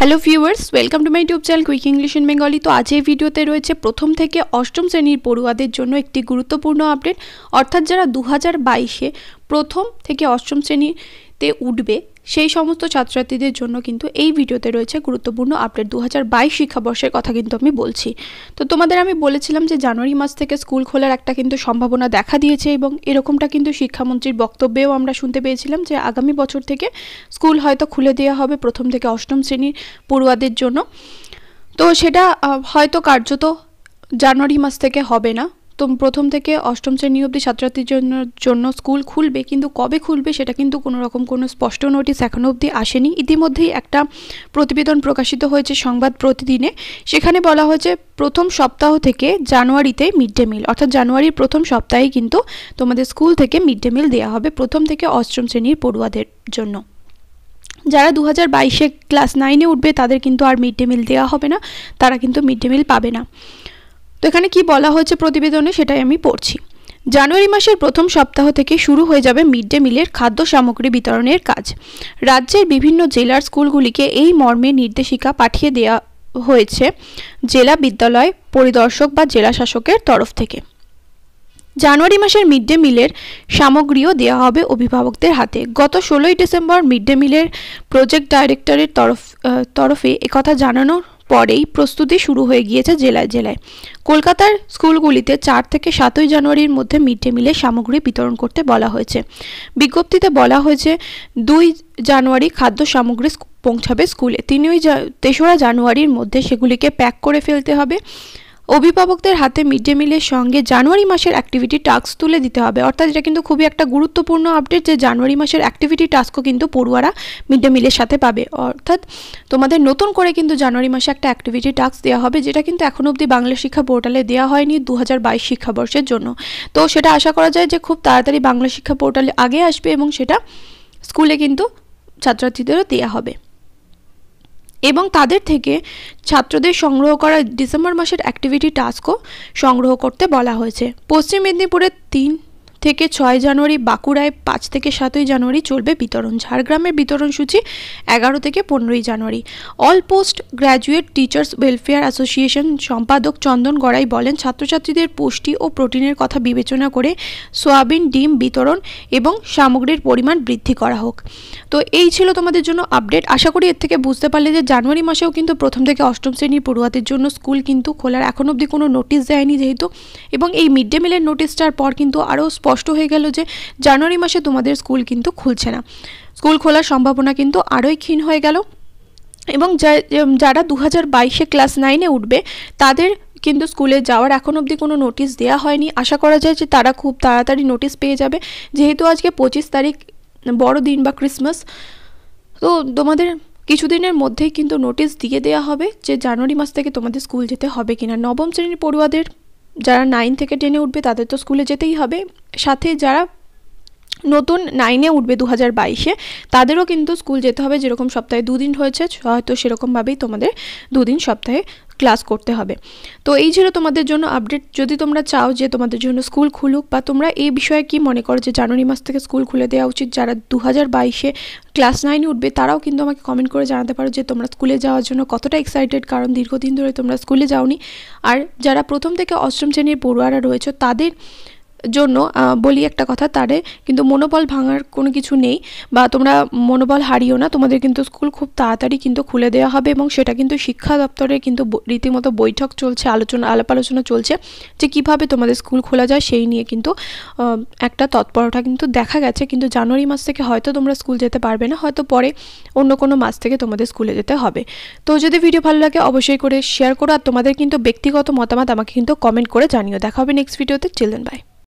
hello viewers welcome to my YouTube channel quick English in Bengali তো আজ এই ভিডিওতে রয়েছে প্রথম থেকে অষ্টম শ্রেণীর পড়ুয়াদের জন্য একটি গুরুত্বপূর্ণ আপডেট অর্থাৎ যারা দু হাজার বাইশে প্রথম থেকে অষ্টম শ্রেণীতে উঠবে সেই সমস্ত ছাত্রছাত্রীদের জন্য কিন্তু এই ভিডিওতে রয়েছে গুরুত্বপূর্ণ আপডেট দু হাজার শিক্ষাবর্ষের কথা কিন্তু আমি বলছি তো তোমাদের আমি বলেছিলাম যে জানুয়ারি মাস থেকে স্কুল খোলার একটা কিন্তু সম্ভাবনা দেখা দিয়েছে এবং এরকমটা কিন্তু শিক্ষামন্ত্রীর বক্তব্যেও আমরা শুনতে পেয়েছিলাম যে আগামী বছর থেকে স্কুল হয়তো খুলে দেওয়া হবে প্রথম থেকে অষ্টম শ্রেণীর পড়ুয়াদের জন্য তো সেটা হয়তো কার্যত জানুয়ারি মাস থেকে হবে না তো প্রথম থেকে অষ্টম শ্রেণী অব্দি ছাত্রছাত্রীর জন্য জন্য স্কুল খুলবে কিন্তু কবে খুলবে সেটা কিন্তু কোনো রকম কোনো স্পষ্ট নোটিশ এখনও অবধি আসেনি ইতিমধ্যেই একটা প্রতিবেদন প্রকাশিত হয়েছে সংবাদ প্রতিদিনে সেখানে বলা হয়েছে প্রথম সপ্তাহ থেকে জানুয়ারিতে মিড ডে মিল অর্থাৎ জানুয়ারির প্রথম সপ্তাহে কিন্তু তোমাদের স্কুল থেকে মিড ডে মিল দেওয়া হবে প্রথম থেকে অষ্টম শ্রেণীর পড়ুয়াদের জন্য যারা দু হাজার বাইশে ক্লাস নাইনে উঠবে তাদের কিন্তু আর মিড ডে মিল দেওয়া হবে না তারা কিন্তু মিড ডে মিল পাবে না তো এখানে কি বলা হয়েছে প্রতিবেদনে সেটাই আমি পড়ছি জানুয়ারি মাসের প্রথম সপ্তাহ থেকে শুরু হয়ে যাবে মিড ডে মিলের খাদ্য সামগ্রী বিতরণের কাজ রাজ্যের বিভিন্ন জেলার স্কুলগুলিকে এই মর্মে নির্দেশিকা পাঠিয়ে দেওয়া হয়েছে জেলা বিদ্যালয় পরিদর্শক বা জেলা শাসকের তরফ থেকে জানুয়ারি মাসের মিড ডে মিলের সামগ্রীও দেওয়া হবে অভিভাবকদের হাতে গত ষোলোই ডিসেম্বর মিড ডে মিলের প্রজেক্ট ডাইরেক্টরের তরফ তরফে একথা জানানো পরেই প্রস্তুতি শুরু হয়ে গিয়েছে জেলায় জেলায় কলকাতার স্কুলগুলিতে চার থেকে সাতই জানুয়ারির মধ্যে মিড ডে মিলের সামগ্রী বিতরণ করতে বলা হয়েছে বিজ্ঞপ্তিতে বলা হয়েছে দুই জানুয়ারি খাদ্য সামগ্রী পৌঁছাবে স্কুলে তিনই তেসরা জানুয়ারির মধ্যে সেগুলিকে প্যাক করে ফেলতে হবে অভিভাবকদের হাতে মিড ডে মিলের সঙ্গে জানুয়ারি মাসের অ্যাক্টিভিটি টাস্ক তুলে দিতে হবে অর্থাৎ এটা কিন্তু খুবই একটা গুরুত্বপূর্ণ আপডেট যে জানুয়ারি মাসের অ্যাক্টিভিটি টাস্কও কিন্তু পড়ুয়ারা মিড ডে মিলের সাথে পাবে অর্থাৎ তোমাদের নতুন করে কিন্তু জানুয়ারি মাসে একটা অ্যাক্টিভিটি টাস্ক দেওয়া হবে যেটা কিন্তু এখন অবধি বাংলা শিক্ষা পোর্টালে দেওয়া হয়নি দু শিক্ষাবর্ষের জন্য তো সেটা আশা করা যায় যে খুব তাড়াতাড়ি বাংলা শিক্ষা পোর্টালে আগে আসবে এবং সেটা স্কুলে কিন্তু ছাত্রছাত্রীদেরও দেওয়া হবে এবং তাদের থেকে ছাত্রদের সংগ্রহ করা ডিসেম্বর মাসের অ্যাক্টিভিটি টাস্কও সংগ্রহ করতে বলা হয়েছে পশ্চিম মেদিনীপুরের তিন থেকে ছয় জানুয়ারি বাঁকুড়ায় পাঁচ থেকে সাতই জানুয়ারি চলবে বিতরণ ঝাড়গ্রামের বিতরণ সূচি এগারো থেকে পনেরোই January all post graduate teachers welfare association সম্পাদক চন্দন গড়াই বলেন ছাত্রছাত্রীদের পুষ্টি ও প্রোটিনের কথা বিবেচনা করে সোয়াবিন ডিম বিতরণ এবং সামগ্রীর পরিমাণ বৃদ্ধি করা হোক তো এই ছিল তোমাদের জন্য আপডেট আশা করি এর থেকে বুঝতে পারলে যে জানুয়ারি মাসেও কিন্তু প্রথম থেকে অষ্টম শ্রেণীর পড়ুয়াদের জন্য স্কুল কিন্তু খোলার এখন অবধি কোনো নোটিশ দেয়নি যেহেতু এবং এই মিড ডে মিলের নোটিশটার পর কিন্তু আরও স্পষ্ট হয়ে গেল যে জানুয়ারি মাসে তোমাদের স্কুল কিন্তু খুলছে না স্কুল খোলার সম্ভাবনা কিন্তু আরোই ক্ষীণ হয়ে গেল এবং যারা দু হাজার বাইশে ক্লাস নাইনে উঠবে তাদের কিন্তু স্কুলে যাওয়ার এখন অবধি কোনো নোটিশ দেওয়া হয়নি আশা করা যায় যে তারা খুব তাড়াতাড়ি নোটিশ পেয়ে যাবে যেহেতু আজকে পঁচিশ তারিখ বড়দিন বা ক্রিসমাস তো তোমাদের কিছুদিনের মধ্যেই কিন্তু নোটিশ দিয়ে দেওয়া হবে যে জানুয়ারি মাস থেকে তোমাদের স্কুল যেতে হবে কিনা নবম শ্রেণীর পড়ুয়াদের যারা নাইন থেকে টেনে উঠবে তাদের তো স্কুলে যেতেই হবে সাথে যারা নতুন নাইনে উঠবে দু হাজার বাইশে তাদেরও কিন্তু স্কুল যেতে হবে যেরকম সপ্তাহে দুদিন হয়েছে হয়তো সেরকমভাবেই তোমাদের দুদিন সপ্তাহে ক্লাস করতে হবে তো এই ছিল তোমাদের জন্য আপডেট যদি তোমরা চাও যে তোমাদের জন্য স্কুল খুলুক বা তোমরা এই বিষয়ে কি মনে করো যে জানুয়ারি মাস থেকে স্কুল খুলে দেওয়া উচিত যারা দু হাজার বাইশে ক্লাস নাইনে উঠবে তারাও কিন্তু আমাকে কমেন্ট করে জানাতে পারো যে তোমরা স্কুলে যাওয়ার জন্য কতটা এক্সাইটেড কারণ দীর্ঘদিন ধরে তোমরা স্কুলে যাওনি আর যারা প্রথম থেকে অষ্টম শ্রেণীর পড়ুয়ারা রয়েছে তাদের জন্য বলি একটা কথা তারে কিন্তু মনোবল ভাঙার কোনো কিছু নেই বা তোমরা মনোবল হারিও না তোমাদের কিন্তু স্কুল খুব তাড়াতাড়ি কিন্তু খুলে দেওয়া হবে এবং সেটা কিন্তু শিক্ষা দপ্তরে কিন্তু রীতিমতো বৈঠক চলছে আলোচনা আলাপ আলোচনা চলছে যে কিভাবে তোমাদের স্কুল খোলা যায় সেই নিয়ে কিন্তু একটা তৎপরতা কিন্তু দেখা গেছে কিন্তু জানুয়ারি মাস থেকে হয়তো তোমরা স্কুল যেতে পারবে না হয়তো পরে অন্য কোনো মাস থেকে তোমাদের স্কুলে যেতে হবে তো যদি ভিডিও ভালো লাগে অবশ্যই করে শেয়ার করো আর তোমাদের কিন্তু ব্যক্তিগত মতামত আমাকে কিন্তু কমেন্ট করে জানিও দেখা হবে নেক্সট ভিডিওতে চিলেন বাই